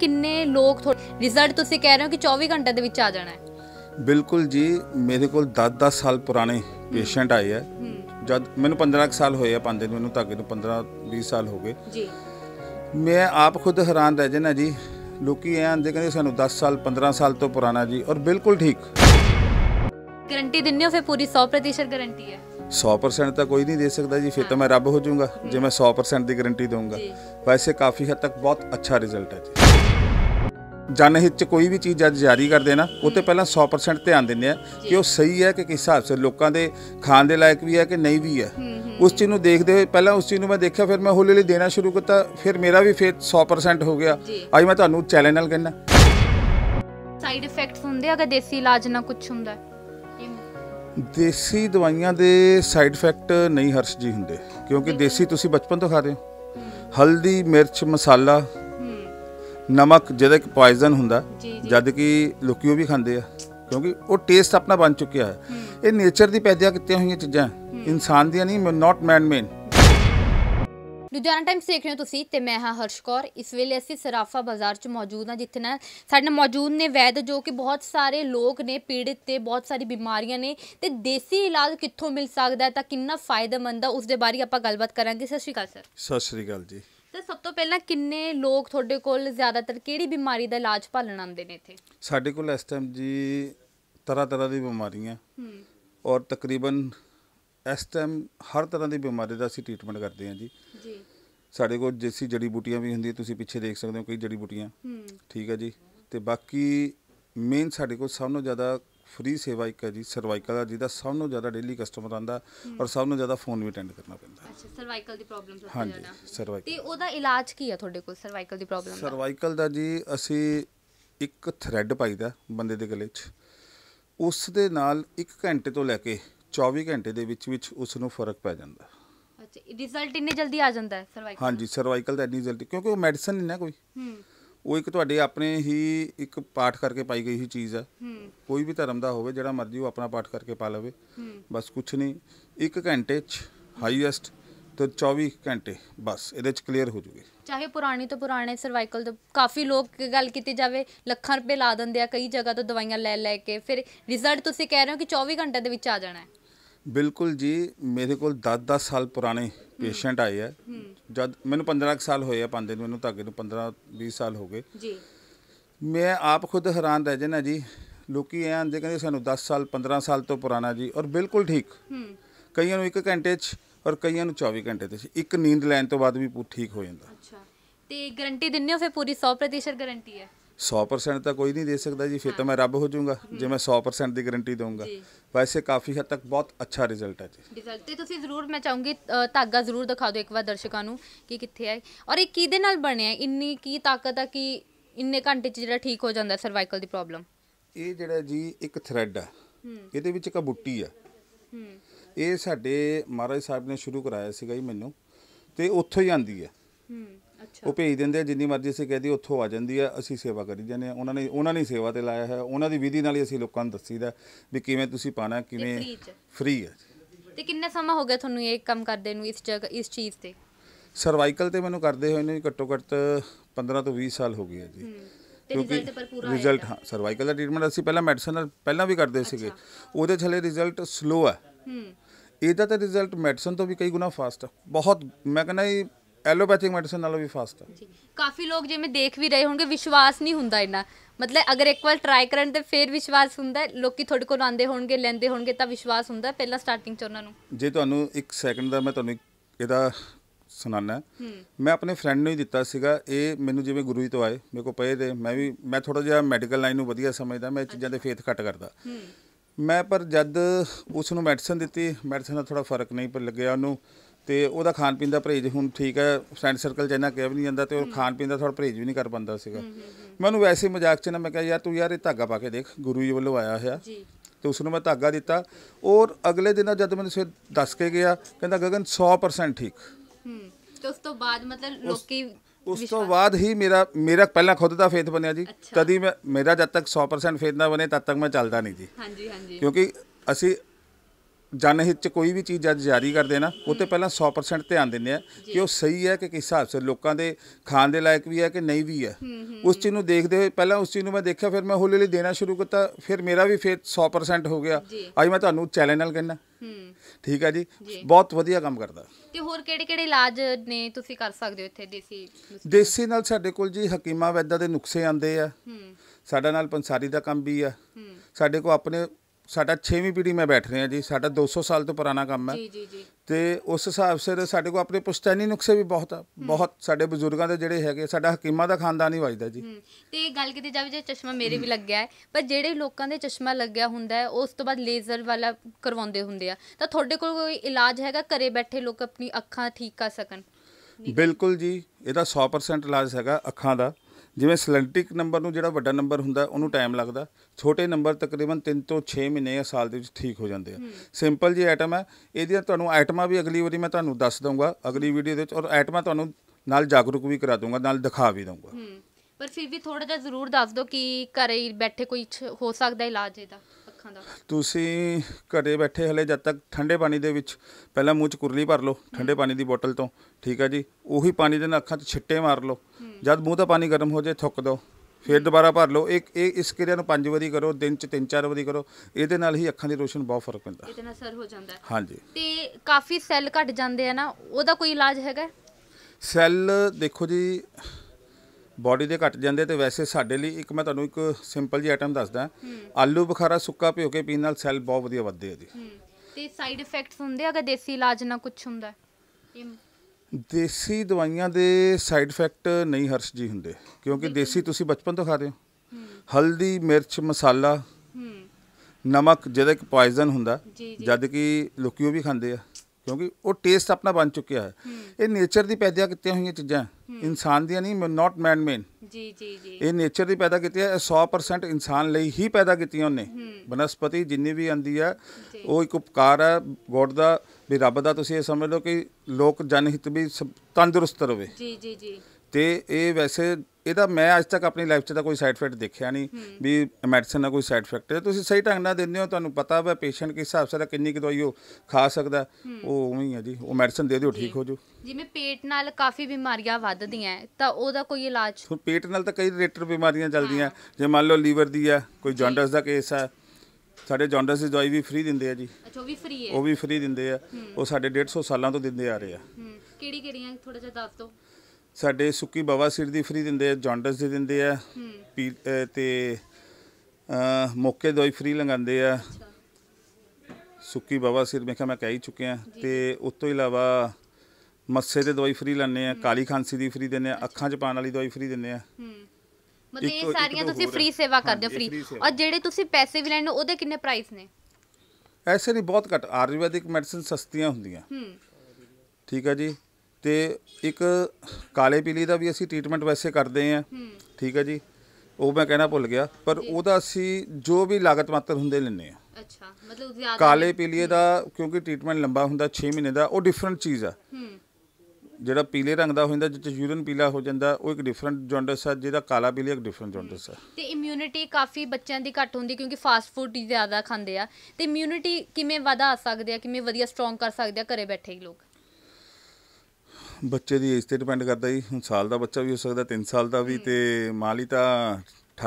ਕਿੰਨੇ ਲੋਕ ਰਿਜ਼ਲਟ ਤੁਸੀਂ ਕਹਿ ਰਹੇ ਹੋ ਕਿ 24 ਘੰਟੇ ਦੇ ਵਿੱਚ ਆ ਜਾਣਾ ਹੈ ਬਿਲਕੁਲ ਜੀ ਮੇਰੇ ਕੋਲ 10-10 ਸਾਲ ਪੁਰਾਣੇ ਪੇਸ਼ੈਂਟ ਆਏ ਆ ਜਦ ਮੈਨੂੰ 15 ਸਾਲ ਹੋਏ ਆ ਪੰਦੇ ਨੂੰ ਮੈਨੂੰ ਧਾਗੇ ਨੂੰ 15-20 ਸਾਲ ਹੋ ਗਏ ਜੀ ਮੈਂ ਆਪ ਖੁਦ ਹੈਰਾਨ ਰਹਿ ਜਨਾ ਜੀ ਲੋਕੀ ਐ ਆਂਦੇ ਕਹਿੰਦੇ ਸਾਨੂੰ 10 ਸਾਲ 15 ਸਾਲ ਤੋਂ ਪੁਰਾਣਾ ਜੀ ਔਰ ਬਿਲਕੁਲ ਠੀਕ ਗਾਰੰਟੀ ਦਿੰਨੇ ਹੋ ਫੇ ਪੂਰੀ 100% ਗਾਰੰਟੀ ਹੈ 100% ਤਾਂ ਕੋਈ ਨਹੀਂ ਦੇ ਸਕਦਾ ਜੀ ਫਿਰ ਤਾਂ ਮੈਂ ਰੱਬ ਹੋ ਜਾਊਂਗਾ ਜੇ ਮੈਂ 100% ਦੀ ਗਾਰੰਟੀ ਦਊਂਗਾ ਵੈਸੇ ਕਾਫੀ ਹੱਦ ਤੱਕ ਬਹੁਤ ਅੱਛਾ ਰਿਜ਼ਲਟ ਹੈ ਜੀ ਜਨਹਿਤ 'ਚ ਕੋਈ ਵੀ ਚੀਜ਼ ਅੱਜ ਜਾਰੀ ਕਰਦੇ ਨਾ ਉਹ ਤੇ ਪਹਿਲਾਂ 100% ਧਿਆਨ ਦਿੰਦੇ ਆ ਕਿ ਉਹ ਸਹੀ ਹੈ ਕਿ ਕਿਸ ਹਿਸਾਬ ਸੇ ਲੋਕਾਂ ਦੇ ਖਾਣ ਦੇ ਲਾਇਕ ਵੀ ਹੈ ਕਿ ਨਹੀਂ ਵੀ ਹੈ ਉਸ ਚੀਜ਼ ਨੂੰ ਦੇਖਦੇ ਹੋਏ ਪਹਿਲਾਂ ਉਸ ਚੀਜ਼ ਨੂੰ ਮੈਂ ਦੇਖਿਆ ਫਿਰ ਮੈਂ ਹੌਲੀ ਹੌਲੀ ਦੇਣਾ ਸ਼ੁਰੂ ਕੀਤਾ ਫਿਰ ਮੇਰਾ ਵੀ ਫੇਰ 100% ਹੋ ਗਿਆ ਅੱਜ ਮੈਂ ਤੁਹਾਨੂੰ ਚੈਲੰਜ ਨਾਲ ਕਹਿੰਦਾ ਸਾਈਡ ਇਫੈਕਟਸ ਹੁੰਦੇ ਅਗਰ ਦੇਸੀ ਇਲਾਜ ਨਾਲ ਕੁਝ ਹੁੰਦਾ ਦੇਸੀ ਦਵਾਈਆਂ ਦੇ ਸਾਈਡ ਇਫੈਕਟ ਨਹੀਂ ਹਰਸ਼ ਜੀ ਹੁੰਦੇ ਕਿਉਂਕਿ ਦੇਸੀ ਤੁਸੀਂ ਬਚਪਨ ਤੋਂ ਖਾ ਰਹੇ ਹਲਦੀ ਮਿਰਚ ਮਸਾਲਾ ਨਮਕ ਜਿਹੜਾ ਇੱਕ ਪੋਇਜ਼ਨ ਹੁੰਦਾ ਜਦ ਕਿ ਲੋਕੀ ਉਹ ਵੀ ਖਾਂਦੇ ਆ ਕਿਉਂਕਿ ਉਹ ਟੇਸਟ ਆਪਣਾ ਬਣ ਚੁੱਕਿਆ ਹੈ ਇਹ ਨੇਚਰ ਦੀ ਪੈਦਾ ਕੀਤੀਆਂ ਹੋਈਆਂ ਚੀਜ਼ਾਂ ਇਨਸਾਨ ਦੀਆਂ ਨਹੀਂ not man main Ludhiana Times ਦੇਖ ਰਹੇ ਹੋ ਤੁਸੀਂ ਤੇ ਮੈਂ ਹਾਂ ਹਰਸ਼ ਕੌਰ ਇਸ ਵੇਲੇ ਅਸੀਂ ਸਰਾਫਾ ਬਾਜ਼ਾਰ 'ਚ ਮੌਜੂਦ ਹਾਂ ਜਿੱਥੇ ਨਾ ਸਾਡੇ ਨਾਲ ਮੌਜੂਦ ਨੇ ਵੈਦ ਜੋ ਕਿ ਬਹੁਤ ਸਾਰੇ ਲੋਕ ਨੇ ਪੀੜਿਤ ਤੇ ਬਹੁਤ ਸਾਰੀ ਬਿਮਾਰੀਆਂ ਨੇ ਤੇ ਦੇਸੀ ਇਲਾਜ ਕਿੱਥੋਂ ਮਿਲ ਸਕਦਾ ਹੈ ਤਾਂ ਕਿੰਨਾ ਫਾਇਦੇਮੰਦ ਆ ਉਸ ਦੇ ਬਾਰੇ ਆਪਾਂ ਗੱਲਬਾਤ ਕਰਾਂਗੇ ਸਤਿ ਸ਼੍ਰੀ ਅਕਾਲ ਸਰ ਸਤਿ ਸ਼੍ਰੀ ਅਕਾਲ ਜੀ ਸਰ ਸਭ ਤੋਂ ਪਹਿਲਾਂ ਕਿੰਨੇ ਲੋਕ ਤੁਹਾਡੇ ਕੋਲ ਜ਼ਿਆਦਾਤਰ ਕਿਹੜੀ ਬਿਮਾਰੀ ਦਾ ਇਲਾਜ ਭਾਲਣ ਆਉਂਦੇ ਨੇ ਇੱਥੇ ਸਾਡੇ ਕੋਲ ਇਸ ਟਾਈਮ ਜੀ ਤਰ੍ਹਾਂ ਤਰ੍ਹਾਂ ਦੀ ਬਿਮਾਰੀਆਂ ਹੂੰ ਔਰ ਤਕਰੀਬਨ ਇਸ ਟਾਈਮ ਹਰ ਤਰ੍ਹਾਂ ਦੀ ਬਿਮਾਰੀ ਦਾ ਅਸੀਂ ਟ੍ਰੀਟਮੈਂਟ ਕਰਦੇ ਹਾਂ ਜੀ ਜੀ ਸਾਡੇ ਕੋਲ ਜਿਸੀ ਜੜੀ ਬੂਟੀਆਂ ਵੀ ਹੁੰਦੀਆਂ ਤੁਸੀਂ ਪਿੱਛੇ ਦੇਖ ਸਕਦੇ ਹੋ ਕਈ ਜੜੀ ਬੂਟੀਆਂ ਹੂੰ ਠੀਕ ਹੈ ਜੀ ਤੇ ਬਾਕੀ ਮੇਨ ਸਾਡੇ ਕੋਲ ਸਭ ਤੋਂ ਜ਼ਿਆਦਾ ਫ੍ਰੀ ਸੇਵਾ ਇੱਕ ਹੈ ਜੀ ਸਰਵਾਈਕਲ ਦਾ ਜਿਹਦਾ ਸਭ ਨੂੰ ਜ਼ਿਆਦਾ ਡੇਲੀ ਕਸਟਮਰ ਆਂਦਾ ਔਰ ਸਭ ਨੂੰ ਜ਼ਿਆਦਾ ਫੋਨ ਵੀ ਅਟੈਂਡ ਕਰਨਾ ਪੈਂਦਾ ਅੱਛਾ ਸਰਵਾਈਕਲ ਦੀ ਪ੍ਰੋਬਲਮ ਸਭ ਤੋਂ ਜ਼ਿਆਦਾ ਸਰਵਾਈਕਲ ਤੇ ਉਹਦਾ ਇਲਾਜ ਕੀ ਹੈ ਤੁਹਾਡੇ ਕੋਲ ਸਰਵਾਈਕਲ ਦੀ ਪ੍ਰੋਬਲਮ ਦਾ ਸਰਵਾਈਕਲ ਦਾ ਜੀ ਅਸੀਂ ਇੱਕ ਥ੍ਰੈਡ ਪਾਈਦਾ ਬੰਦੇ ਦੇ ਗਲੇ 'ਚ ਉਸ ਦੇ ਨਾਲ 1 ਘੰਟੇ ਤੋਂ ਲੈ ਕੇ 24 ਘੰਟੇ ਦੇ ਵਿੱਚ ਵਿੱਚ ਉਸ ਨੂੰ ਫਰਕ ਪੈ ਜਾਂਦਾ ਅੱਛਾ ਰਿਜ਼ਲਟ ਇੰਨੇ ਜਲਦੀ ਆ ਜਾਂਦਾ ਹੈ ਸਰਵਾਈਕਲ ਹਾਂਜੀ ਸਰਵਾਈਕਲ ਦਾ ਇੰਨੀ ਜਲਦੀ ਕਿਉਂਕਿ ਉਹ ਮੈਡੀਸਨ ਨਹੀਂ ਨਾ ਕੋਈ ਹੂੰ ਉਹ ਇੱਕ ਤੁਹਾਡੇ ਆਪਣੇ ਹੀ ਇੱਕ ਪਾਠ ਕਰਕੇ ਪਾਈ ਗਈ ਹੀ ਚੀਜ਼ ਹੈ ਕੋਈ ਵੀ ਧਰਮ ਦਾ ਹੋਵੇ ਜਿਹੜਾ ਮਰਜ਼ੀ ਉਹ ਆਪਣਾ ਪਾਠ ਕਰਕੇ ਪਾ ਲਵੇ ਬਸ ਕੁਛ ਨਹੀਂ 1 ਘੰਟੇ 'ਚ ਹਾਈਐਸਟ ਤੇ 24 ਘੰਟੇ ਬਸ ਇਹਦੇ 'ਚ ਕਲੀਅਰ ਹੋ ਜੂਗੇ ਚਾਹੇ ਪੁਰਾਣੀ ਤੋਂ ਪੁਰਾਣੇ ਸਰਵਾਈਕਲ ਤੋਂ ਕਾਫੀ ਲੋਕ ਗੱਲ ਕੀਤੀ ਜਾਵੇ ਲੱਖਾਂ ਰੁਪਏ ਲਾ ਦਿੰਦੇ ਆ ਕਈ ਜਗ੍ਹਾ ਤੋਂ ਦਵਾਈਆਂ ਲੈ ਲੈ ਕੇ ਫਿਰ ਰਿਜ਼ਲਟ ਤੁਸੀਂ ਕਹਿ ਰਹੇ ਹੋ ਕਿ 24 ਘੰਟੇ ਦੇ ਵਿੱਚ ਆ ਜਾਣਾ ਹੈ ਬਿਲਕੁਲ ਜੀ ਮੇਰੇ ਕੋਲ 10-10 ਸਾਲ ਪੁਰਾਣੇ ਪੇਸ਼ੈਂਟ ਆਏ ਆ ਜਦ ਮੈਨੂੰ 15 ਸਾਲ ਹੋਏ ਆ ਪੰਦੇ ਨੂੰ ਮੈਨੂੰ ਧਾਗੇ ਨੂੰ 15 20 ਸਾਲ ਹੋ ਗਏ ਜੀ ਮੈਂ ਆਪ ਖੁਦ ਹੈਰਾਨ ਰਹਿ ਜਨਾ ਜੀ ਲੋਕੀ ਐ ਆਂਦੇ ਕਹਿੰਦੇ ਸਾਨੂੰ 10 ਸਾਲ 15 ਸਾਲ ਤੋਂ ਪੁਰਾਣਾ ਜੀ ਔਰ ਬਿਲਕੁਲ ਠੀਕ ਹੂੰ ਕਈਆਂ ਨੂੰ 1 ਘੰਟੇ 'ਚ ਔਰ ਕਈਆਂ ਨੂੰ 24 ਘੰਟੇ ਤੇ ਇੱਕ ਨੀਂਦ ਲੈਣ ਤੋਂ ਬਾਅਦ ਵੀ ਠੀਕ ਹੋ ਜਾਂਦਾ ਅੱਛਾ ਤੇ ਗਾਰੰਟੀ ਦਿੰਨੇ ਹੋ ਫਿਰ ਪੂਰੀ 100% ਗਾਰੰਟੀ ਹੈ 100% ਤਾਂ ਕੋਈ ਨਹੀਂ ਦੇ ਸਕਦਾ ਜੀ ਫਿਰ ਤਾਂ ਮੈਂ ਰੱਬ ਹੋ ਜਾਊਂਗਾ ਜੇ ਮੈਂ 100% ਦੀ ਗਾਰੰਟੀ ਦਊਂਗਾ ਵੈਸੇ ਕਾਫੀ ਹੱਦ ਤੱਕ ਬਹੁਤ ਅੱਛਾ ਰਿਜ਼ਲਟ ਹੈ ਜੀ ਰਿਜ਼ਲਟ ਤੇ ਤੁਸੀਂ ਜ਼ਰੂਰ ਮੈਂ ਚਾਹੂੰਗੀ ਧਾਗਾ ਜ਼ਰੂਰ ਦਿਖਾ ਦਿਓ ਇੱਕ ਵਾਰ ਦਰਸ਼ਕਾਂ ਨੂੰ ਕਿ ਕਿੱਥੇ ਹੈ ਔਰ ਇਹ ਕਿਹਦੇ ਨਾਲ ਬਣਿਆ ਇੰਨੀ ਕੀ ਤਾਕਤ ਆ ਕਿ ਇੰਨੇ ਘੰਟੇ 'ਚ ਜਿਹੜਾ ਠੀਕ ਹੋ ਜਾਂਦਾ ਸਰਵਾਈਕਲ ਦੀ ਪ੍ਰੋਬਲਮ ਇਹ ਜਿਹੜਾ ਜੀ ਇੱਕ ਥ੍ਰੈਡ ਆ ਇਹਦੇ ਵਿੱਚ ਇੱਕ ਬੁੱਟੀ ਆ ਇਹ ਸਾਡੇ ਮਹਾਰਾਜ ਸਾਹਿਬ ਨੇ ਸ਼ੁਰੂ ਕਰਾਇਆ ਸੀਗਾ ਜੀ ਮੈਨੂੰ ਤੇ ਉੱਥੋਂ ਹੀ ਆਂਦੀ ਆ ਉਹ ਭੇਜ ਦਿੰਦੇ ਆ ਜਿੰਨੀ ਮਰਜ਼ੀ ਸੀ ਕਹਦੀ ਉੱਥੋਂ ਆ ਜਾਂਦੀ ਆ ਅਸੀਂ ਸੇਵਾ ਕਰੀ ਜਾਂਦੇ ਆ ਉਹਨਾਂ ਨੇ ਉਹਨਾਂ ਨੇ ਸੇਵਾ ਤੇ ਲਾਇਆ ਹੈ ਉਹਨਾਂ ਦੀ ਵਿਧੀ ਨਾਲ ਹੀ ਅਸੀਂ ਲੋਕਾਂ ਨੂੰ ਦੱਸੀਦਾ ਵੀ ਕਿਵੇਂ ਤੁਸੀਂ ਪਾਣਾ ਕਿਵੇਂ ਫ੍ਰੀ ਆ ਤੇ ਕਿੰਨਾ ਸਮਾਂ ਹੋ ਗਿਆ ਤੁਹਾਨੂੰ ਇਹ ਕੰਮ ਕਰਦੇ ਨੂੰ ਇਸ ਜਗ੍ਹਾ ਇਸ ਚੀਜ਼ ਤੇ ਸਰਵਾਈਕਲ ਤੇ ਮੈਨੂੰ ਕਰਦੇ ਹੋਏ ਨੇ ਘੱਟੋ ਘੱਟ 15 ਤੋਂ 20 ਸਾਲ ਹੋ ਗਏ ਜੀ ਤੇ ਰਿਜ਼ਲਟ ਪਰ ਪੂਰਾ ਰਿਜ਼ਲਟ ਹਾਂ ਸਰਵਾਈਕਲ ਦਾ ਟ੍ਰੀਟਮੈਂਟ ਅਸੀਂ ਪਹਿਲਾਂ ਮੈਡੀਸਨ ਨਾਲ ਪਹਿਲਾਂ ਵੀ ਕਰਦੇ ਸੀਗੇ ਉਹਦੇ ਛਲੇ ਰਿਜ਼ਲਟ ਸਲੋ ਹੈ ਇਹਦਾ ਤਾਂ ਰਿਜ਼ਲਟ ਮੈਡੀਸਨ ਤੋਂ ਵੀ ਕਈ ਗੁਣਾ ਫਾਸਟ ਹੈ ਬਹੁਤ ਮੈਂ ਕਹਿੰਦਾ ਇਹ ਐਲੋਪੈਥਿਕ ਮੈਡੀਸਨ ਨਾਲੋਂ ਵੀ ਫਾਸਟ ਹੈ ਕਾਫੀ ਲੋਕ ਜਿਵੇਂ ਦੇਖ ਵੀ ਰਹੇ ਹੋਣਗੇ ਵਿਸ਼ਵਾਸ ਨਹੀਂ ਹੁੰਦਾ ਇੰਨਾ ਮਤਲਬ ਅਗਰ ਇੱਕ ਵਾਰ ਟਰਾਈ ਕਰਨ ਤੇ ਫੇਰ ਵਿਸ਼ਵਾਸ ਹੁੰਦਾ ਲੋਕੀ ਤੁਹਾਡੇ ਕੋਲ ਆਉਂਦੇ ਹੋਣਗੇ ਲੈਂਦੇ ਹੋਣਗੇ ਤਾਂ ਵਿਸ਼ਵਾਸ ਹੁੰਦਾ ਪਹਿਲਾਂ ਸਟਾਰਟਿੰਗ ਚ ਉਹਨਾਂ ਨੂੰ ਜੇ ਤੁਹਾਨੂੰ ਇੱਕ ਸੈਕਿੰਡ ਦਾ ਮੈਂ ਤੁਹਾਨੂੰ ਇਹਦਾ ਸੁਣਾਣਾ ਮੈਂ ਆਪਣੇ ਫਰੈਂਡ ਨੂੰ ਹੀ ਦਿੱਤਾ ਸੀਗਾ ਇਹ ਮੈਨੂੰ ਜਿਵੇਂ ਗੁਰੂ ਜੀ ਤੋਂ ਆਏ ਮੇਰੇ ਕੋ ਪਏ ਤੇ ਮੈਂ ਵੀ ਮੈਂ ਥੋੜਾ ਜਿਹਾ ਮੈਡੀਕਲ ਲਾਈਨ ਨੂੰ ਵਧੀਆ ਸਮਝਦਾ ਮੈਂ ਚੀਜ਼ਾਂ ਦੇ ਫੇਥ ਘੱਟ ਕਰਦਾ ਮੈਂ ਪਰ ਜਦ ਉਸ ਨੂੰ ਮੈਡੀਸਨ ਦਿੱਤੀ ਮੈਡੀਸਨ ਦਾ ਥੋੜਾ ਫਰਕ ਨਹੀਂ ਪਰ ਲੱਗਿਆ ਉਹਨੂੰ ਤੇ ਉਹਦਾ ਖਾਣ ਪੀਣ ਦਾ ਪਰਹੇਜ ਹੁਣ ਠੀਕ ਹੈ ਸੈਂਟ ਸਰਕਲ ਚ ਇਹਨਾਂ ਕਿਹਾ ਵੀ ਨਹੀਂ ਜਾਂਦਾ ਤੇ ਉਹ ਖਾਣ ਪੀਣ ਦਾ ਥੋੜਾ ਪਰਹੇਜ ਵੀ ਨਹੀਂ ਕਰ ਪੰਦਾ ਸੀਗਾ ਮੈਂ ਉਹਨੂੰ ਵੈਸੇ ਮਜ਼ਾਕ ਚ ਨਾ ਮੈਂ ਕਿਹਾ ਯਾਰ ਤੂੰ ਯਾਰ ਇਹ ਧਾਗਾ ਪਾ ਕੇ ਦੇਖ ਗੁਰੂ ਜੀ ਵੱਲੋਂ ਆਇਆ ਹੋਇਆ ਤੇ ਉਸ ਨੂੰ ਮੈਂ ਧਾਗਾ ਦਿੱਤਾ ਔਰ ਅਗਲੇ ਦਿਨ ਜਦ ਮੈਨੂੰ ਸਿਰ ਦੱਸ ਕੇ ਗਿਆ ਕਹਿੰਦਾ ਗਗਨ 100% ਠੀਕ ਹੂੰ ਉਸ ਤੋਂ ਬਾਅਦ ਮਤਲਬ ਲੋਕੀ ਉਸ ਤੋਂ ਬਾਅਦ ਹੀ ਮੇਰਾ ਮੇਰਾ ਪਹਿਲਾਂ ਖੁਦ ਦਾ ਫੇਥ ਬਣਿਆ ਜੀ ਕਦੀ ਮੈਂ ਮੇਰਾ ਜਦ ਤੱਕ 100% ਫੇਥ ਨਾ ਬਣੇ ਤਦ ਤੱਕ ਮੈਂ ਚੱਲਦਾ ਨਹੀਂ ਜੀ ਹਾਂਜੀ ਹਾਂਜੀ ਕਿਉਂਕਿ ਅਸੀਂ ਜਨਹਿਤ ਚ ਕੋਈ ਵੀ ਚੀਜ਼ ਅੱਜ ਜਾਰੀ ਕਰਦੇ ਨਾ ਉਹ ਤੇ ਪਹਿਲਾਂ 100% ਧਿਆਨ ਦਿੰਦੇ ਆ ਕਿ ਉਹ ਸਹੀ ਹੈ ਕਿ ਕਿਸ ਹਿਸਾਬ ਸੇ ਲੋਕਾਂ ਦੇ ਖਾਣ ਦੇ ਲਾਇਕ ਵੀ ਹੈ ਕਿ ਨਹੀਂ ਵੀ ਹੈ ਉਸ ਚੀਜ਼ ਨੂੰ ਦੇਖਦੇ ਹੋਏ ਪਹਿਲਾਂ ਉਸ ਚੀਜ਼ ਨੂੰ ਮੈਂ ਦੇਖਿਆ ਫਿਰ ਮੈਂ ਹੌਲੀ ਹੌਲੀ ਦੇਣਾ ਸ਼ੁਰੂ ਕੀਤਾ ਫਿਰ ਮੇਰਾ ਵੀ ਫੇਰ 100% ਹੋ ਗਿਆ ਅੱਜ ਮੈਂ ਤੁਹਾਨੂੰ ਚੈਲੰਜ ਨਾਲ ਕਹਿੰਦਾ ਠੀਕ ਹੈ ਜੀ ਬਹੁਤ ਵਧੀਆ ਕੰਮ ਕਰਦਾ ਤੇ ਹੋਰ ਕਿਹੜੇ ਕਿਹੜੇ ਇਲਾਜ ਨੇ ਤੁਸੀਂ ਕਰ ਸਕਦੇ ਹੋ ਇੱਥੇ ਦੇਸੀ ਦੇਸੀ ਨਾਲ ਸਾਡੇ ਕੋਲ ਜੀ ਹਕੀਮਾ ਵੈਦਾ ਦੇ ਨੁਕਸੇ ਆਂਦੇ ਆ ਸਾਡਾ ਨਾਲ ਪੰਸਾਰੀ ਦਾ ਕੰਮ ਵੀ ਆ ਸਾਡੇ ਕੋਲ ਆਪਣੇ ਸਾਡਾ 6ਵੀਂ ਪੀੜ੍ਹੀ ਮੈਂ ਬੈਠ ਰਿਹਾ ਜੀ ਸਾਡਾ 200 ਸਾਲ ਤੋਂ ਪੁਰਾਣਾ ਕੰਮ ਹੈ ਜੀ ਜੀ ਜੀ ਤੇ ਉਸ ਹਿਸਾਬ ਸਿਰ ਸਾਡੇ ਕੋਲ ਆਪਣੇ ਪੁਸ਼ਤੈਨੀ ਨੁਕਸੇ ਵੀ ਬਹੁਤ ਆ ਬਹੁਤ ਸਾਡੇ ਬਜ਼ੁਰਗਾਂ ਦੇ ਜਿਹੜੇ ਹੈਗੇ ਸਾਡਾ ਹਕੀਮਾਂ ਦਾ ਖਾਨਦਾਨ ਹੀ ਵਜਦਾ ਜੀ ਤੇ ਗੱਲ ਕੀਤੀ ਜਾਵੇ ਜੇ ਚਸ਼ਮਾ ਮੇਰੇ ਵੀ ਲੱਗਿਆ ਹੈ ਪਰ ਜਿਹੜੇ ਲੋਕਾਂ ਦੇ ਚਸ਼ਮਾ ਲੱਗਿਆ ਹੁੰਦਾ ਹੈ ਉਸ ਤੋਂ ਬਾਅਦ ਲੇਜ਼ਰ ਵਾਲਾ ਕਰਵਾਉਂਦੇ ਹੁੰਦੇ ਆ ਤਾਂ ਤੁਹਾਡੇ ਕੋਲ ਕੋਈ ਇਲਾਜ ਹੈਗਾ ਘਰੇ ਬੈਠੇ ਲੋਕ ਆਪਣੀ ਅੱਖਾਂ ਠੀਕ ਕਰ ਸਕਣ ਬਿਲਕੁਲ ਜੀ ਇਹਦਾ 100% ਇਲਾਜ ਹੈਗਾ ਅੱਖਾਂ ਦਾ ਜਿਵੇਂ ਸਿਲੈਂਟ੍ਰਿਕ ਨੰਬਰ ਨੂੰ ਜਿਹੜਾ ਵੱਡਾ ਨੰਬਰ ਹੁੰਦਾ ਉਹਨੂੰ ਟਾਈਮ ਲੱਗਦਾ ਛੋਟੇ ਨੰਬਰ ਤਕਰੀਬਨ 3 ਤੋਂ 6 ਮਹੀਨੇ ਜਾਂ ਸਾਲ ਦੇ ਵਿੱਚ ਠੀਕ ਹੋ ਜਾਂਦੇ ਆ ਸਿੰਪਲ ਜੀ ਆਈਟਮ ਹੈ ਇਹਦੀਆਂ ਤੁਹਾਨੂੰ ਆਈਟਮਾਂ ਵੀ ਅਗਲੀ ਵਾਰੀ ਮੈਂ ਤੁਹਾਨੂੰ ਦੱਸ ਦਊਂਗਾ ਅਗਲੀ ਵੀਡੀਓ ਦੇ ਵਿੱਚ ਔਰ ਆਈਟਮਾਂ ਤੁਹਾਨੂੰ ਨਾਲ ਜਾਗਰੂਕ ਵੀ ਕਰਾ ਦਊਗਾ ਨਾਲ ਦਿਖਾ ਵੀ ਦਊਂਗਾ ਪਰ ਫਿਰ ਵੀ ਥੋੜਾ ਜਿਹਾ ਜ਼ਰੂਰ ਦੱਸ ਦਿਓ ਕਿ ਘਰੇ ਬੈਠੇ ਕੋਈ ਹੋ ਸਕਦਾ ਇਲਾਜ ਇਹਦਾ ਅੱਖਾਂ ਦਾ ਤੁਸੀਂ ਘਰੇ ਬੈਠੇ ਹਲੇ ਜਦ ਤੱਕ ਠੰਡੇ ਪਾਣੀ ਦੇ ਵਿੱਚ ਪਹਿਲਾਂ ਮੂੰਹ 'ਚ ਕੁਰਲੀ ਭਰ ਲਓ ਠੰਡੇ ਪਾਣੀ ਦੀ ਬੋਤਲ ਤੋਂ ਠੀਕ ਹੈ ਜੀ ਉਹੀ ਪਾਣੀ ਦੇ ਨਾਲ ਅੱਖਾਂ 'ਚ ਛਿੱਟੇ ਮਾਰ ਲਓ ਜਦ ਮੂੰਹ ਦਾ ਪਾਣੀ ਗਰਮ ਹੋ ਜਾਏ ਥੁੱਕ ਦਿਓ ਫਿਰ ਦੁਬਾਰਾ ਭਰ ਲਓ ਇੱਕ ਇਹ ਇਸ ਕਿਰਿਆ ਨੂੰ ਪੰਜ ਵਾਰੀ ਕਰੋ ਦਿਨ ਚ ਤਿੰਨ ਚਾਰ ਵਾਰੀ ਕਰੋ ਇਹਦੇ ਨਾਲ ਹੀ ਅੱਖਾਂ ਦੀ ਰੋਸ਼ਨੀ ਬਹੁਤ ਫਰਕ ਪੈਂਦਾ ਇਹਦੇ ਨਾਲ ਸਰ ਹੋ ਜਾਂਦਾ ਹੈ ਹਾਂਜੀ ਤੇ ਕਾਫੀ ਸੈੱਲ ਘਟ ਜਾਂਦੇ ਆ ਨਾ ਉਹਦਾ ਕੋਈ ਇਲਾਜ ਹੈਗਾ ਸੈੱਲ ਦੇਖੋ ਜੀ ਬਾਡੀ ਦੇ ਘਟ ਜਾਂਦੇ ਤੇ ਵੈਸੇ ਸਾਡੇ ਲਈ ਇੱਕ ਮੈਂ ਤੁਹਾਨੂੰ ਇੱਕ ਸਿੰਪਲ ਜੀ ਆਈਟਮ ਦੱਸਦਾ ਆਲੂ ਬੁਖਾਰਾ ਸੁੱਕਾ ਭਿਓ ਕੇ ਪੀਣ ਨਾਲ ਸੈੱਲ ਬਹੁਤ ਵਧੀਆ ਵੱਧਦੇ ਆ ਜੀ ਤੇ ਸਾਈਡ ਇਫੈਕਟਸ ਹੁੰਦੇ ਅਗਰ ਦੇਸੀ ਇਲਾਜ ਨਾਲ ਕੁਝ ਹੁੰਦਾ ਦੇਸੀ ਦਵਾਈਆਂ ਦੇ ਸਾਈਡ ਇਫੈਕਟ ਨਹੀਂ ਹਰਸ਼ ਜੀ ਹੁੰਦੇ ਕਿਉਂਕਿ ਦੇਸੀ ਤੁਸੀਂ ਬਚਪਨ ਤੋਂ ਖਾਦੇ ਹੋ ਹਲਦੀ ਮਿਰਚ ਮਸਾਲਾ ਨਮਕ ਜਿਹਦਾ ਇੱਕ ਪੋਇਜ਼ਨ ਹੁੰਦਾ ਜਦ ਕਿ ਲੋਕੀ ਉਹ ਵੀ ਖਾਂਦੇ ਆ ਕਿਉਂਕਿ ਉਹ ਟੇਸਟ ਆਪਣਾ ਬਣ ਚੁੱਕਿਆ ਹੈ ਇਹ ਨੇਚਰ ਦੀ ਪੈਦਾ ਕੀਤੀਆਂ ਹੋਈਆਂ ਚੀਜ਼ਾਂ ਇਨਸਾਨ ਦੀਆਂ ਨਹੀਂ ਨਾਟ ਮੈਨ ਮੇਨ ਜੀ ਜੀ ਜੀ ਇਹ ਨੇਚਰ ਦੀ ਪੈਦਾ ਕੀਤੀਆਂ ਇਹ 100% ਇਨਸਾਨ ਲਈ ਹੀ ਪੈਦਾ ਕੀਤੀਆਂ ਉਹਨੇ ਬਨਸਪਤੀ ਜਿੰਨੀ ਵੀ ਆਂਦੀ ਹੈ ਉਹ ਇੱਕ ਉਪਕਾਰ ਹੈ ਗੋਡ ਦਾ ਵੀ ਰੱਬ ਦਾ ਤੁਸੀਂ ਇਹ ਸਮਝ ਲਓ ਕਿ ਲੋਕ ਜਨ ਹਿਤ ਵੀ ਤੰਦਰੁਸਤ ਰਹੇ ਜੀ ਜੀ ਜੀ ਤੇ ਇਹ ਵੈਸੇ ਇਹਦਾ ਮੈਂ ਅੱਜ ਤੱਕ ਆਪਣੀ ਲਾਈਫ 'ਚ ਤਾਂ ਕੋਈ ਸਾਈਡ ਇਫੈਕਟ ਦੇਖਿਆ ਨਹੀਂ ਵੀ ਮੈਡੀਸਨ ਦਾ ਕੋਈ ਸਾਈਡ ਇਫੈਕਟ ਹੈ ਤੁਸੀਂ ਸਹੀ ਢੰਗ ਨਾਲ ਦਿੰਦੇ ਹੋ ਤੁਹਾਨੂੰ ਪਤਾ ਹੈ ਪੇਸ਼ੈਂਟ ਕਿਸ ਹਿਸਾਬ ਸਿਰ ਕਿੰਨੀ ਕਿ ਦਵਾਈ ਉਹ ਖਾ ਸਕਦਾ ਉਹ ਉਵੇਂ ਹੀ ਹੈ ਜੀ ਉਹ ਮੈਡੀਸਨ ਦੇ ਦਿਓ ਠੀਕ ਹੋ ਜੂ ਜਿਵੇਂ ਪੇਟ ਨਾਲ ਕਾਫੀ ਬਿਮਾਰੀਆਂ ਵੱਧਦੀਆਂ ਤਾਂ ਉਹਦਾ ਕੋਈ ਇਲਾਜ ਹੁਣ ਪੇਟ ਨਾਲ ਤਾਂ ਕਈ ਰੇਟਰ ਬਿਮਾਰੀਆਂ ਚੱਲਦੀਆਂ ਜੇ ਮੰਨ ਲਓ ਲੀਵਰ ਦੀ ਹੈ ਕੋਈ ਜੌਂਡਸ ਦਾ ਕੇਸ ਹੈ ਸਾਡੇ ਜੌਂਡਸ ਦੀ ਦਵਾਈ ਵੀ ਫ੍ਰੀ ਦਿੰਦੇ ਆ ਜੀ ਅੱਛਾ ਉਹ ਵੀ ਫ੍ਰੀ ਹੈ ਉਹ ਵੀ ਫ੍ਰੀ ਦਿੰਦੇ ਆ ਉਹ ਸਾਡੇ 150 ਸਾਲਾਂ ਤੋਂ ਦਿੰਦੇ ਆ ਰਹੇ ਆ ਕਿਹੜੀ ਕਿਹੜੀਆਂ ਥੋੜਾ ਜਿਹਾ ਦੱਸ ਦਿਓ ਸਾਡੇ ਸੁੱਕੀ ਸਿਰ ਦੀ ਫ੍ਰੀ ਦਿੰਦੇ ਆ ਜੌਂਡਸ ਦੇ ਦਿੰਦੇ ਆ ਤੇ ਮੌਕੇ ਦੋਈ ਫ੍ਰੀ ਲਗਾਉਂਦੇ ਆ ਸੁੱਕੀ ਬਵਾਸੀਰ ਮੈਂ ਕਿਹਾ ਮੈਂ ਕਹਿ ਹੀ ਚੁੱਕਿਆ ਤੇ ਉਸ ਤੋਂ ਇਲਾਵਾ ਮੱਸੇ ਤੇ ਦਵਾਈ ਫ੍ਰੀ ਲੰਨੇ ਆ ਕਾਲੀ ਖਾਂਸੀ ਦੀ ਫ੍ਰੀ ਦਿੰਨੇ ਆ ਅੱਖਾਂ 'ਚ ਪਾਣ ਵਾਲੀ ਦਵਾਈ ਫ੍ਰੀ ਦਿੰਨੇ ਆ ਮਤਲਬ ਇਹ ਸਾਰੀਆਂ ਤੁਸੀਂ ਫ੍ਰੀ ਸੇਵਾ ਕਰਦੇ ਹੋ ਫ੍ਰੀ ਔਰ ਜਿਹੜੇ ਤੁਸੀਂ ਪੈਸੇ ਵੀ ਲੈਣੇ ਉਹਦੇ ਕਿੰਨੇ ਪ੍ਰਾਈਸ ਨੇ ਐਸੇ ਨਹੀਂ ਬਹੁਤ ਘੱਟ ਆਯੁਰਵੈਦਿਕ ਮੈਡੀਸਨ ਸਸਤੀਆਂ ਹੁੰਦੀਆਂ ਠੀਕ ਆ ਜੀ ਤੇ ਇੱਕ ਕਾਲੇ ਪੀਲੀ ਦਾ ਵੀ ਅਸੀਂ ਟ੍ਰੀਟਮੈਂਟ ਵੈਸੇ ਕਰਦੇ ਆ ਠੀਕ ਹੈ ਜੀ ਉਹ ਮੈਂ ਕਹਿਣਾ ਭੁੱਲ ਗਿਆ ਪਰ ਉਹਦਾ ਅਸੀਂ ਜੋ ਵੀ ਲਾਗਤ ਮਾਤਰ ਹੁੰਦੇ ਲੈਨੇ ਆ ਅੱਛਾ ਮਤਲਬ ਜ਼ਿਆਦਾ ਕਾਲੇ ਪੀਲੇ ਦਾ ਕਿਉਂਕਿ ਟ੍ਰੀਟਮੈਂਟ ਲੰਬਾ ਹੁੰਦਾ 6 ਮਹੀਨੇ ਦਾ ਉਹ ਡਿਫਰੈਂਟ ਚੀਜ਼ ਆ ਜਿਹੜਾ ਪੀਲੇ ਰੰਗ ਦਾ ਹੋ ਜਾਂਦਾ ਜਿੱਚ ਯੂਰਨ ਪੀਲਾ ਹੋ ਜਾਂਦਾ ਉਹ ਇੱਕ ਡਿਫਰੈਂਟ ਜੌਂਡਸ ਆ ਜਿਹਦਾ ਕਾਲਾ ਪੀਲੇ ਇੱਕ ਡਿਫਰੈਂਟ ਜੌਂਡਸ ਆ ਤੇ ਇਮਿਊਨਿਟੀ ਕਾਫੀ ਬੱਚਿਆਂ ਦੀ ਘੱਟ ਹੁੰਦੀ ਕਿਉਂਕਿ ਫਾਸਟ ਫੂਡ ਜ਼ਿਆਦਾ ਖਾਂਦੇ ਆ ਤੇ ਇਮਿਊਨਿਟੀ ਕਿਵੇਂ ਵਧਾ ਸਕਦੇ ਆ ਕਿਵੇਂ ਵਧੀਆ ਸਟਰੋਂਗ ਕਰ ਸਕਦੇ ਆ ਘਰੇ ਬੈਠੇ ਹੀ ਲੋਕ ਬੱਚੇ ਦੀ ਏਜ ਤੇ ਡਿਪੈਂਡ ਕਰਦਾ ਜੀ ਹੁਣ ਸਾਲ ਦਾ ਬੱਚਾ ਵੀ ਹੋ ਸਕਦਾ 3 ਸਾਲ ਦਾ ਵੀ ਤੇ ਮਾਲੀ ਤਾਂ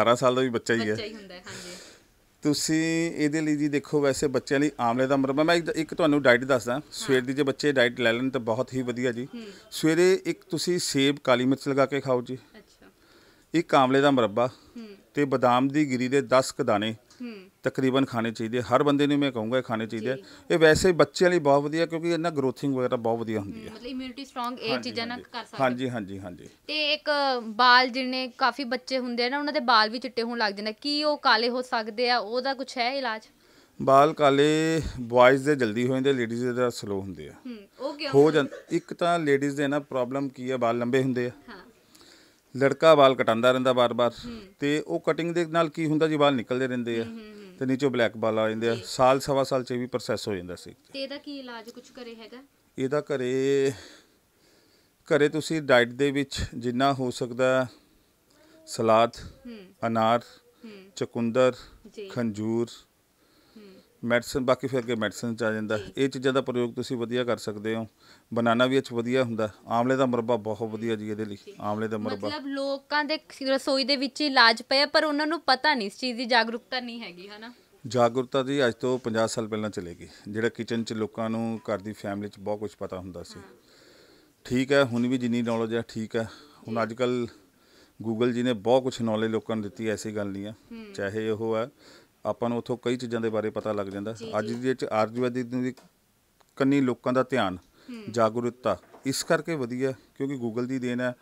18 ਸਾਲ ਦਾ ਵੀ ਬੱਚਾ ਹੀ ਹੈ ਬੱਚਾ ਹੀ ਹੁੰਦਾ ਹੈ ਹਾਂਜੀ ਤੁਸੀਂ ਇਹਦੇ ਲਈ ਜੀ ਦੇਖੋ ਵੈਸੇ ਬੱਚਿਆਂ ਲਈ ਆਮਲੇ ਦਾ ਮਰਬਾ ਮੈਂ ਇੱਕ ਤੁਹਾਨੂੰ ਡਾਈਟ ਦੱਸਦਾ ਸਵੇਰ ਦੀ ਜੇ ਬੱਚੇ ਡਾਈਟ ਲੈ ਲੈਣ ਤਾਂ ਬਹੁਤ ਹੀ ਵਧੀਆ ਜੀ ਸਵੇਰੇ ਇੱਕ ਤੁਸੀਂ ਸੇਬ ਕਾਲੀ ਮਿਰਚ ਲਗਾ ਕੇ ਖਾਓ ਜੀ ਅੱਛਾ ਇੱਕ ਆਮਲੇ ਦਾ ਮਰਬਾ ਤੇ ਬਾਦਾਮ ਦੀ ਗਿਰੀ ਦੇ 10 ਕਦਾਨੇ ਦਾਣੇ ਤਕਰੀਬਨ ਖਾਣੇ ਚਾਹੀਦੇ ਹਰ ਬੰਦੇ ਨੂੰ ਮੈਂ ਕਹੂੰਗਾ ਇਹ ਖਾਣੇ ਚਾਹੀਦੇ ਇਹ ਵੈਸੇ ਬੱਚਿਆਂ ਲਈ ਬਹੁਤ ਵਧੀਆ ਕਿਉਂਕਿ ਇਹਨਾਂ ਗਰੋਥਿੰਗ ਵਗੈਰਾ ਬਹੁਤ ਵਧੀਆ ਹੁੰਦੀ ਹੈ ਮਤਲਬ ਇਮਿਊਨਿਟੀ ਸਟਰੋਂਗ ਇਹ ਚੀਜ਼ਾਂ ਨਾਲ ਕਰ ਸਕਦੇ ਹਾਂਜੀ ਹਾਂਜੀ ਹਾਂਜੀ ਤੇ ਇੱਕ ਬਾਲ ਜਿਹਨੇ ਕਾਫੀ ਬੱਚੇ ਹੁੰਦੇ ਆ ਨਾ ਉਹਨਾਂ ਦੇ ਬਾਲ ਵੀ ਚਿੱਟੇ ਹੋਣ ਲੱਗ ਜਾਂਦੇ ਕੀ ਉਹ ਕਾਲੇ ਹੋ ਸਕਦੇ ਆ ਉਹਦਾ ਕੁਝ ਹੈ ਇਲਾਜ ਬਾਲ ਕਾਲੇ ਬॉयਜ਼ ਦੇ ਜਲਦੀ ਹੋ ਜਾਂਦੇ ਲੇਡੀਜ਼ ਦੇ ਸਲੋ ਹੁੰਦੇ ਆ ਹੂੰ ਉਹ ਕਿਉਂ ਹੋ ਜਾਂਦਾ ਇੱਕ ਤਾਂ ਲੇਡੀਜ਼ ਦੇ ਨਾ ਪ੍ਰੋਬਲਮ ਕੀ ਆ ਬਾਲ ਲੰਬੇ ਹੁੰਦੇ ਆ ਹਾਂ ਲੜਕਾ ਵਾਲ ਕਟਾਂਦਾ ਰਹਿੰਦਾ ਬਾਰ-ਬਾਰ ਤੇ ਉਹ ਕਟਿੰਗ ਦੇ ਨਾਲ ਕੀ ਹੁੰਦਾ ਜੀ ਵਾਲ ਨਿਕਲਦੇ ਰਹਿੰਦੇ ਆ ਤੇ ਨੀਚੋਂ ਬਲੈਕ ਵਾਲ ਆ ਜਾਂਦੇ ਆ ਸਾਲ ਸਵਾ ਸਾਲ ਚ ਵੀ ਪ੍ਰੋਸੈਸ ਹੋ ਜਾਂਦਾ ਸੀ ਤੇ ਇਹਦਾ ਕੀ ਇਲਾਜ ਕੁਝ ਕਰੇ ਹੈਗਾ ਇਹਦਾ ਘਰੇ ਘਰੇ ਤੁਸੀਂ ਡਾਈਟ ਦੇ ਵਿੱਚ ਜਿੰਨਾ ਹੋ ਸਕਦਾ ਸਲਾਦ ਅਨਾਰ ਚਕੁੰਦਰ ਖੰਜੂਰ ਮੈਡੀਸਨ ਬਾਕੀ ਫਿਰ ਅੱਗੇ ਮੈਡੀਸਨ ਚ ਆ ਜਾਂਦਾ ਇਹ ਚੀਜ਼ਾਂ ਦਾ ਪ੍ਰਯੋਗ ਤੁਸੀਂ ਵਧੀਆ ਕਰ ਸਕਦੇ ਹੋ ਬਨਾਨਾ ਵੀ ਇਹ ਚ ਵਧੀਆ ਹੁੰਦਾ ਆਮਲੇ ਦਾ ਮਰਬਾ ਬਹੁਤ ਵਧੀਆ ਜੀ ਇਹਦੇ ਲਈ ਆਮਲੇ ਦਾ ਮਰਬਾ ਮਤਲਬ ਲੋਕਾਂ ਦੇ ਰਸੋਈ ਦੇ ਵਿੱਚ ਇਲਾਜ ਪਿਆ ਪਰ ਉਹਨਾਂ ਨੂੰ ਪਤਾ ਨਹੀਂ ਇਸ ਚੀਜ਼ ਦੀ ਜਾਗਰੂਕਤਾ ਨਹੀਂ ਹੈਗੀ ਹਨਾ ਜਾਗਰੂਕਤਾ ਦੀ ਅੱਜ ਤੋਂ 50 ਸਾਲ ਪਹਿਲਾਂ ਚਲੇਗੀ ਜਿਹੜਾ ਕਿਚਨ 'ਚ ਲੋਕਾਂ ਨੂੰ ਘਰ ਦੀ ਫੈਮਿਲੀ 'ਚ ਬਹੁਤ ਕੁਝ ਪਤਾ ਹੁੰਦਾ ਸੀ ਠੀਕ ਹੈ ਹੁਣ ਵੀ ਜਿੰਨੀ ਨੌਲੇਜ ਹੈ ਠੀਕ ਹੈ ਹੁਣ ਅੱਜਕੱਲ ਗੂਗਲ ਜੀ ਨੇ ਬਹੁਤ ਕੁਝ ਨੌਲੇਜ ਲੋਕਾਂ ਨੂੰ ਦਿੱਤੀ ਐਸੀ ਗੱਲ ਨਹੀਂ ਆ ਚਾਹੇ ਉਹ ਹੈ ਆਪਾਂ ਨੂੰ ਉਥੋਂ ਕਈ ਚੀਜ਼ਾਂ ਦੇ ਬਾਰੇ ਪਤਾ ਲੱਗ ਜਾਂਦਾ ਅੱਜ ਦੀ ਵਿੱਚ ਆਰਜੀਵਾਦੀ ਦੀ ਕੰਨੀ ਲੋਕਾਂ ਦਾ ਧਿਆਨ ਜਾਗਰੂਕਤਾ ਇਸ ਕਰਕੇ ਵਧੀਆ ਕਿਉਂਕਿ ਗੂਗਲ ਦੀ ਦੇਣ ਹੈ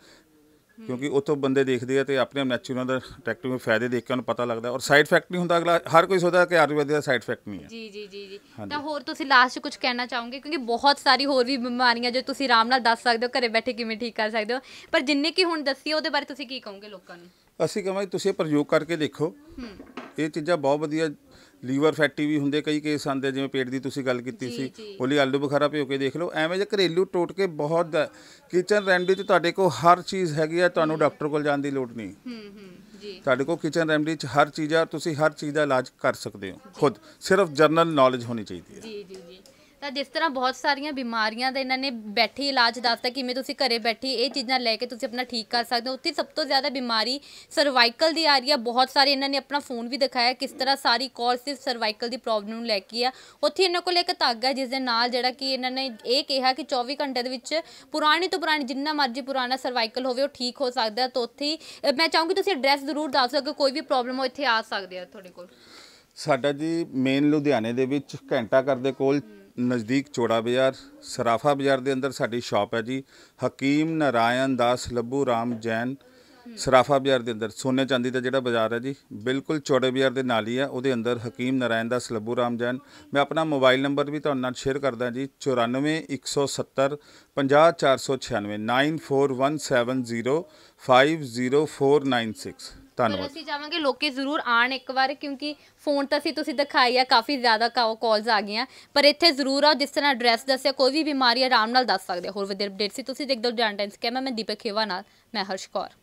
ਕਿਉਂਕਿ ਉਥੋਂ ਬੰਦੇ ਦੇਖਦੇ ਆ ਤੇ ਆਪਣੇ ਨੈਚੁਰਲ ਦਾ ਅਟਰੈਕਟਿਵ ਫਾਇਦੇ ਦੇਖ ਕੇ ਉਹਨੂੰ ਪਤਾ ਲੱਗਦਾ ਔਰ ਸਾਈਡ ਇਫੈਕਟ ਨਹੀਂ ਹੁੰਦਾ ਅਗਲਾ ਹਰ ਕੋਈ ਸੋਚਦਾ ਕਿ ਆਯੁਰਵੇਦ ਦਾ ਸਾਈਡ ਇਫੈਕਟ ਨਹੀਂ ਹੈ ਜੀ ਜੀ ਜੀ ਜੀ ਤਾਂ ਹੋਰ ਤੁਸੀਂ ਲਾਸਟ ਕੁਝ ਕਹਿਣਾ ਚਾਹੋਗੇ ਕਿਉਂਕਿ ਬਹੁਤ ਸਾਰੀ ਹੋਰ ਵੀ ਬਿਮਾਰੀਆਂ ਜੋ ਤੁਸੀਂ ਆਰਾਮ ਨਾਲ ਦੱਸ ਸਕਦੇ ਹੋ ਘਰੇ ਬੈਠੇ ਕਿਵੇਂ ਠੀਕ ਕਰ ਸਕਦੇ ਹੋ ਪਰ ਜਿੰਨੇ ਕੀ ਹੁਣ ਦੱਸੀ ਉਹਦੇ ਬਾਰੇ ਤੁਸੀਂ ਕੀ ਕਹੋਗੇ ਲੋਕਾਂ ਨੂੰ ਅਸੀਂ ਕਹਾਂਗੇ ਤੁਸੀਂ ਪ੍ਰਯੋਗ ਕਰਕੇ ਦੇਖੋ ਇਹ ਚੀਜ਼ਾਂ ਬਹੁਤ ਵਧੀਆ ਲੀਵਰ ਫੈਟੀ ਵੀ ਹੁੰਦੇ ਕਈ ਕੇਸ ਆਂਦੇ ਜਿਵੇਂ ਪੇਟ ਦੀ ਤੁਸੀਂ ਗੱਲ ਕੀਤੀ ਸੀ ਉਹਲੀ ਆਲੂ ਬੁਖਾਰਾ ਭਿਓ ਕੇ ਦੇਖ ਲਓ ਐਵੇਂ ਜੇ ਘਰੇਲੂ ਟੋਟ ਕੇ ਬਹੁਤ ਕਿਚਨ ਰੈਮਡੀ ਚ ਤੁਹਾਡੇ ਕੋਲ ਹਰ ਚੀਜ਼ ਹੈਗੀ ਆ ਤੁਹਾਨੂੰ ਡਾਕਟਰ ਕੋਲ ਜਾਣ ਦੀ ਲੋੜ ਨਹੀਂ ਹੂੰ ਹੂੰ ਜੀ ਤੁਹਾਡੇ ਕੋਲ ਕਿਚਨ ਰੈਮਡੀ ਚ ਹਰ ਚੀਜ਼ ਆ ਤੁਸੀਂ ਹਰ ਚੀਜ਼ ਦਾ ਇਲਾਜ ਕਰ ਸਕਦੇ ਹੋ ਖੁਦ ਸਿਰਫ ਜਰਨਲ ਨੌਲੇਜ ਹੋਣੀ ਚਾਹੀਦੀ ਹੈ ਜੀ ਜੀ ਜੀ ਤਾਂ ਜਿਸ ਤਰ੍ਹਾਂ ਬਹੁਤ ਸਾਰੀਆਂ ਬਿਮਾਰੀਆਂ ਦਾ ਇਹਨਾਂ ਨੇ ਬੈਠੇ ਇਲਾਜ ਦੱਸਦਾ ਕਿਵੇਂ ਤੁਸੀਂ ਘਰੇ ਬੈਠੀ ਇਹ ਚੀਜ਼ਾਂ ਲੈ ਕੇ ਤੁਸੀਂ ਆਪਣਾ ਠੀਕ ਕਰ ਸਕਦੇ ਹੋ ਉੱਥੇ ਸਭ ਤੋਂ ਜ਼ਿਆਦਾ ਬਿਮਾਰੀ ਸਰਵਾਈਕਲ ਦੀ ਆ ਰਹੀ ਆ ਬਹੁਤ ਸਾਰੇ ਇਹਨਾਂ ਨੇ ਆਪਣਾ ਫੋਨ ਵੀ ਦਿਖਾਇਆ ਕਿਸ ਤਰ੍ਹਾਂ ਸਾਰੀ ਕੋਰ ਸਿਰਫ ਸਰਵਾਈਕਲ ਦੀ ਪ੍ਰੋਬਲਮ ਨੂੰ ਲੈ ਕੇ ਆ ਉੱਥੇ ਇਹਨਾਂ ਕੋਲ ਇੱਕ ਧਾਗਾ ਹੈ ਜਿਸ ਦੇ ਨਾਲ ਜਿਹੜਾ ਕਿ ਇਹਨਾਂ ਨੇ ਇਹ ਕਿਹਾ ਕਿ 24 ਘੰਟੇ ਦੇ ਵਿੱਚ ਪੁਰਾਣੀ ਤੋਂ ਪੁਰਾਣੀ ਜਿੰਨਾ ਮਰਜ਼ੀ ਪੁਰਾਣਾ ਸਰਵਾਈਕਲ ਹੋਵੇ ਉਹ ਠੀਕ ਹੋ ਸਕਦਾ ਤਾਂ ਉੱਥੇ ਮੈਂ ਚਾਹੂੰਗੀ ਤੁਸੀਂ ਐਡਰੈਸ ਜ਼ਰੂਰ ਦੱਸ ਦਿਓ ਕਿ ਕੋਈ ਵੀ ਪ੍ਰੋਬਲਮ ਹੋ ਇੱਥੇ ਆ ਸਕਦੇ ਆ ਤੁਹਾਡੇ ਕੋਲ ਸਾਡਾ ਜੀ ਮੇਨ ਲੁਧਿਆਣੇ ਦੇ ਵਿੱਚ ਘੰਟਾ ਕਰਦੇ ਕੋਲ ਨਜ਼ਦੀਕ ਚੋੜਾ ਬਾਜ਼ਾਰ ਸਰਾਫਾ ਬਾਜ਼ਾਰ ਦੇ ਅੰਦਰ ਸਾਡੀ ਸ਼ਾਪ ਹੈ ਜੀ ਹਕੀਮ ਨਾਰਾਇਣ ਦਾਸ ਲੱਭੂ ਰਾਮ ਜੈਨ ਸਰਾਫਾ ਬਾਜ਼ਾਰ ਦੇ ਅੰਦਰ ਸੋਨੇ ਚਾਂਦੀ ਦਾ ਜਿਹੜਾ ਬਾਜ਼ਾਰ ਹੈ ਜੀ ਬਿਲਕੁਲ ਚੋੜੇ ਬਾਜ਼ਾਰ ਦੇ ਨਾਲ ਹੀ ਹੈ ਉਹਦੇ ਅੰਦਰ ਹਕੀਮ ਨਾਰਾਇਣ ਦਾਸ ਲੱਭੂ ਰਾਮ ਜੈਨ ਮੈਂ ਆਪਣਾ ਮੋਬਾਈਲ ਨੰਬਰ ਵੀ ਤੁਹਾਡੇ ਨਾਲ ਸ਼ੇਅਰ ਕਰਦਾ ਜੀ 94170 50496 ਧੰਨਵਾਦ ਅਸੀਂ ਚਾਹਾਂਗੇ ਲੋਕੇ ਜ਼ਰੂਰ ਆਣ ਇੱਕ ਵਾਰ ਕਿਉਂਕਿ ਫੋਨ ਤਾਂ ਅਸੀਂ ਤੁਸੀਂ ਦਿਖਾਈ ਆ ਕਾਫੀ ਜ਼ਿਆਦਾ ਕਾਲਸ ਆ ਗਈਆਂ ਪਰ ਇੱਥੇ ਜ਼ਰੂਰ ਆਓ ਜਿਸ ਤਰ੍ਹਾਂ ਐਡਰੈਸ ਦੱਸਿਆ ਕੋਈ ਵੀ ਬਿਮਾਰੀ ਆਰਾਮ ਨਾਲ ਦੱਸ ਸਕਦੇ ਹੋਰ ਵਧੇਰੇ ਸੀ ਤੁਸੀਂ ਦੇਖਦੇ ਹੋ ਜਾਣ ਟਾਈਮਸ ਕਿ ਮੈਂ ਦੀਪਕ ਖੇਵਾ ਨਾਲ ਮੈਂ ਹਰਸ਼ ਕੌਰ